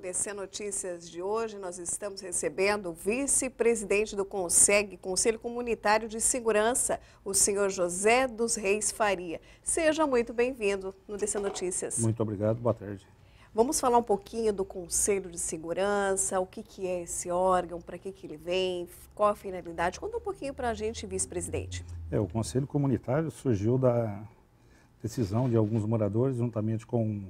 DC Notícias de hoje, nós estamos recebendo o vice-presidente do CONSEG, Conselho Comunitário de Segurança, o senhor José dos Reis Faria. Seja muito bem-vindo no DC Notícias. Muito obrigado, boa tarde. Vamos falar um pouquinho do Conselho de Segurança, o que, que é esse órgão, para que, que ele vem, qual a finalidade. Conta um pouquinho para a gente, vice-presidente. É, o Conselho Comunitário surgiu da decisão de alguns moradores, juntamente com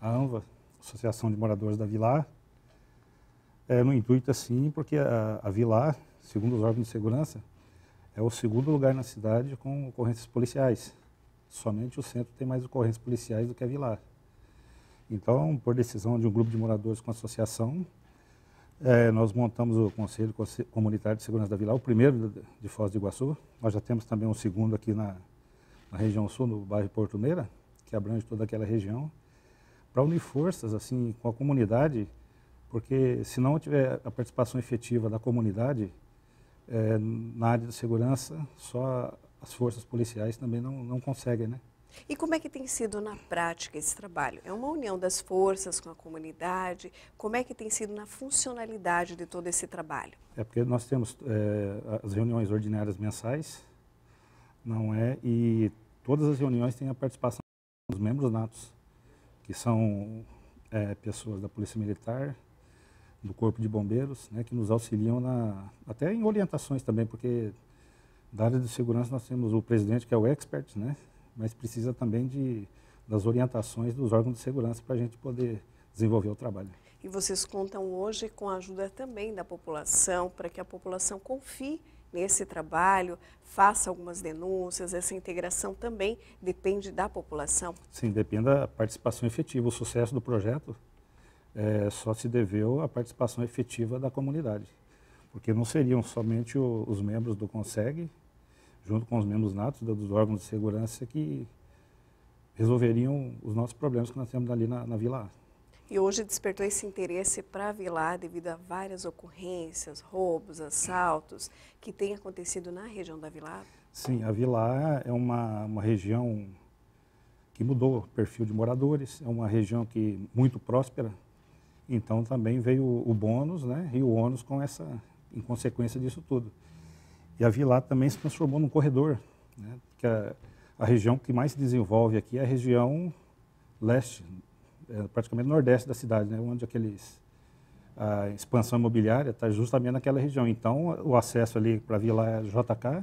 a ANVA, Associação de Moradores da Vilar, é, no intuito assim, porque a, a Vilar, segundo os órgãos de segurança, é o segundo lugar na cidade com ocorrências policiais. Somente o centro tem mais ocorrências policiais do que a Vilar. Então, por decisão de um grupo de moradores com a associação, é, nós montamos o Conselho Comunitário de Segurança da Vila, o primeiro de Foz do Iguaçu. Nós já temos também um segundo aqui na, na região sul, no bairro Portuneira, que abrange toda aquela região para unir forças assim com a comunidade, porque se não tiver a participação efetiva da comunidade é, na área de segurança, só as forças policiais também não, não conseguem, né? E como é que tem sido na prática esse trabalho? É uma união das forças com a comunidade? Como é que tem sido na funcionalidade de todo esse trabalho? É porque nós temos é, as reuniões ordinárias mensais, não é? E todas as reuniões têm a participação dos membros natos que são é, pessoas da Polícia Militar, do Corpo de Bombeiros, né, que nos auxiliam na, até em orientações também, porque da área de segurança nós temos o presidente que é o expert, né, mas precisa também de, das orientações dos órgãos de segurança para a gente poder desenvolver o trabalho. E vocês contam hoje com a ajuda também da população, para que a população confie nesse trabalho, faça algumas denúncias, essa integração também depende da população? Sim, depende da participação efetiva. O sucesso do projeto é, só se deveu à participação efetiva da comunidade, porque não seriam somente o, os membros do CONSEG, junto com os membros natos dos órgãos de segurança, que resolveriam os nossos problemas que nós temos ali na, na Vila A. E hoje despertou esse interesse para Vilar devido a várias ocorrências, roubos, assaltos que têm acontecido na região da Vilar? Sim, a Vilar é uma, uma região que mudou o perfil de moradores, é uma região que muito próspera, então também veio o bônus né, e o ônus com essa, em consequência disso tudo. E a Vilar também se transformou num corredor, né, que a, é a região que mais se desenvolve aqui é a região leste é, praticamente no nordeste da cidade, né, onde aqueles a expansão imobiliária está justamente naquela região. Então, o acesso ali para a Vila é JK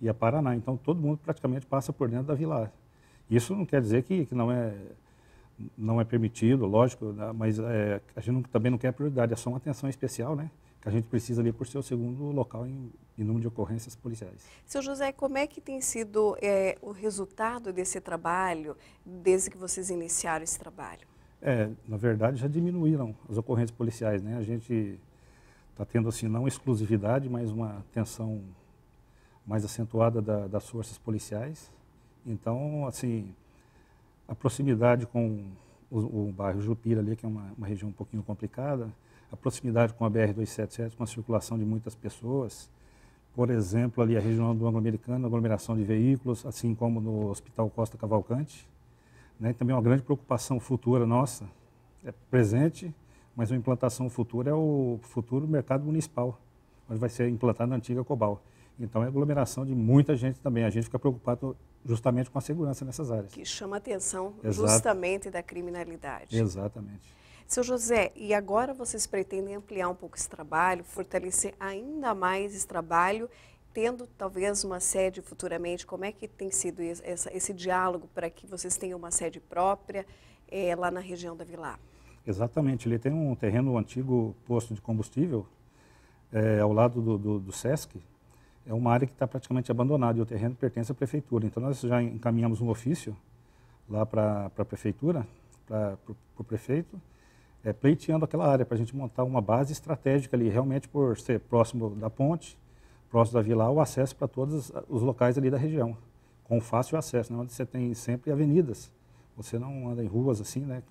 e a Paraná. Então, todo mundo praticamente passa por dentro da Vila. Isso não quer dizer que, que não, é, não é permitido, lógico, né, mas é, a gente não, também não quer prioridade, é só uma atenção especial, né? que a gente precisa ali por ser o segundo local em, em número de ocorrências policiais. Seu José, como é que tem sido é, o resultado desse trabalho, desde que vocês iniciaram esse trabalho? É, na verdade já diminuíram as ocorrências policiais, né? A gente está tendo assim não exclusividade, mas uma atenção mais acentuada da, das forças policiais. Então, assim, a proximidade com o, o bairro Jupira ali, que é uma, uma, região um pouquinho complicada, a proximidade com a BR-277, com a circulação de muitas pessoas, por exemplo, ali a região do Anglo-Americano, aglomeração de veículos, assim como no Hospital Costa Cavalcante, né? Também é uma grande preocupação futura nossa, é presente, mas uma implantação futura é o futuro mercado municipal, onde vai ser implantada a antiga Cobal. Então é aglomeração de muita gente também. A gente fica preocupado justamente com a segurança nessas áreas. Que chama a atenção Exato. justamente da criminalidade. Exatamente. Seu José, e agora vocês pretendem ampliar um pouco esse trabalho, fortalecer ainda mais esse trabalho tendo talvez uma sede futuramente, como é que tem sido essa, esse diálogo para que vocês tenham uma sede própria é, lá na região da Vila? Exatamente, ele tem um terreno um antigo posto de combustível é, ao lado do, do, do, SESC, é uma área que está praticamente abandonada e o terreno pertence à prefeitura. Então nós já encaminhamos um ofício lá para a prefeitura, para o prefeito, é, pleiteando aquela área para a gente montar uma base estratégica ali, realmente por ser próximo da ponte, próximo da Vila o acesso para todos os locais ali da região, com fácil acesso, né? onde você tem sempre avenidas. Você não anda em ruas assim, né?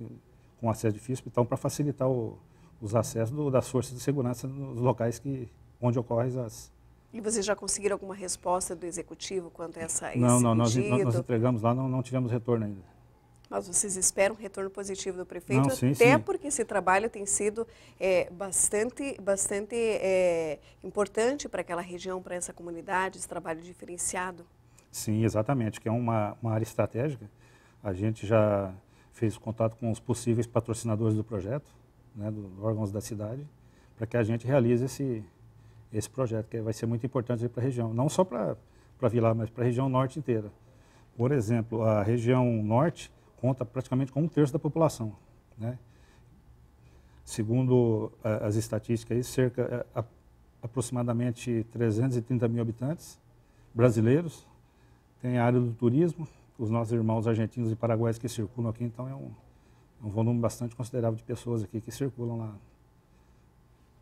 com acesso difícil, então para facilitar o, os acessos do, das forças de segurança nos locais que, onde ocorrem as... E vocês já conseguiram alguma resposta do executivo quanto a essa, não, esse Não, não, nós, nós, entregamos lá, não, não tivemos retorno ainda. Mas vocês esperam um retorno positivo do prefeito, Não, sim, até sim. porque esse trabalho tem sido é, bastante, bastante é, importante para aquela região, para essa comunidade, esse trabalho diferenciado. Sim, exatamente, que é uma, uma área estratégica. A gente já fez contato com os possíveis patrocinadores do projeto, né, dos órgãos da cidade, para que a gente realize esse, esse projeto, que vai ser muito importante para a região, não só para Vilar, mas para a região norte inteira. Por exemplo, a região norte conta praticamente com um terço da população. Né? Segundo eh, as estatísticas, cerca eh, a, aproximadamente 330 mil habitantes brasileiros, tem a área do turismo, os nossos irmãos argentinos e paraguaios que circulam aqui, então é um, é um volume bastante considerável de pessoas aqui que circulam lá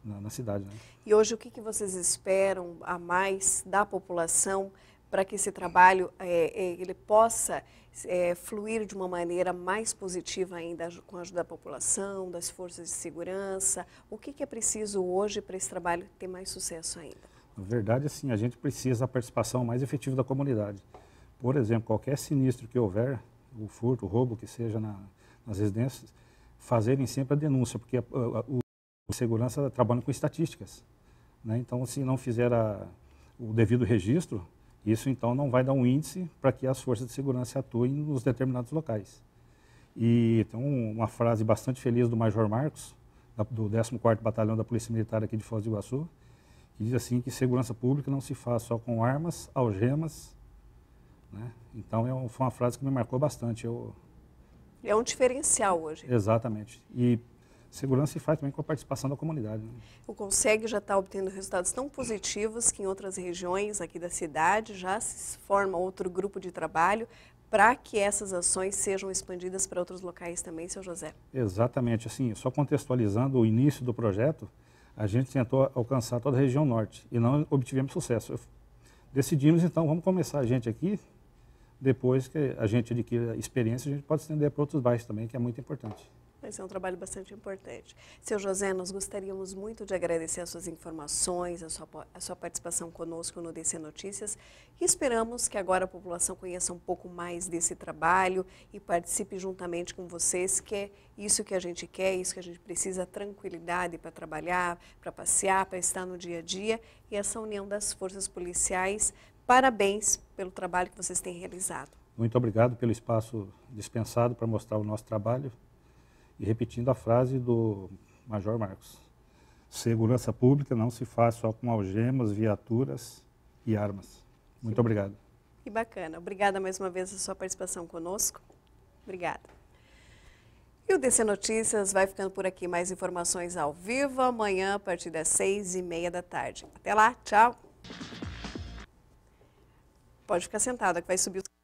na, na cidade. Né? E hoje o que, que vocês esperam a mais da população para que esse trabalho é, ele possa é, fluir de uma maneira mais positiva ainda com a ajuda da população, das forças de segurança? O que, que é preciso hoje para esse trabalho ter mais sucesso ainda? Na verdade, assim, a gente precisa da participação mais efetiva da comunidade. Por exemplo, qualquer sinistro que houver, o furto, o roubo que seja na, nas residências, fazerem sempre a denúncia, porque a, a, o segurança trabalha com estatísticas. Né? Então, se não fizer a, o devido registro, isso, então, não vai dar um índice para que as forças de segurança atuem nos determinados locais. E tem uma frase bastante feliz do Major Marcos, do 14º Batalhão da Polícia Militar aqui de Foz do Iguaçu, que diz assim que segurança pública não se faz só com armas, algemas. Né? Então, é, foi uma frase que me marcou bastante. Eu... É um diferencial hoje. Exatamente. E segurança se faz também com a participação da comunidade. Né? O Conseg já está obtendo resultados tão positivos que em outras regiões aqui da cidade já se forma outro grupo de trabalho para que essas ações sejam expandidas para outros locais também, seu José. Exatamente, assim, só contextualizando o início do projeto, a gente tentou alcançar toda a região norte e não obtivemos sucesso. decidimos, então, vamos começar a gente aqui, depois que a gente adquire experiência, a gente pode estender para outros bairros também, que é muito importante. Esse é um trabalho bastante importante. Seu José, nós gostaríamos muito de agradecer as suas informações, a sua, a sua participação conosco no DC Notícias e esperamos que agora a população conheça um pouco mais desse trabalho e participe juntamente com vocês, que é isso que a gente quer, isso que a gente precisa, tranquilidade para trabalhar, para passear, para estar no dia a dia e essa união das forças policiais. Parabéns pelo trabalho que vocês têm realizado. Muito obrigado pelo espaço dispensado para mostrar o nosso trabalho. E repetindo a frase do Major Marcos: segurança pública não se faz só com algemas, viaturas e armas. Muito obrigado. Que bacana. Obrigada mais uma vez a sua participação conosco. Obrigada. E o DC Notícias vai ficando por aqui. Mais informações ao vivo amanhã a partir das seis e meia da tarde. Até lá, tchau. Pode ficar sentado, que vai subir o...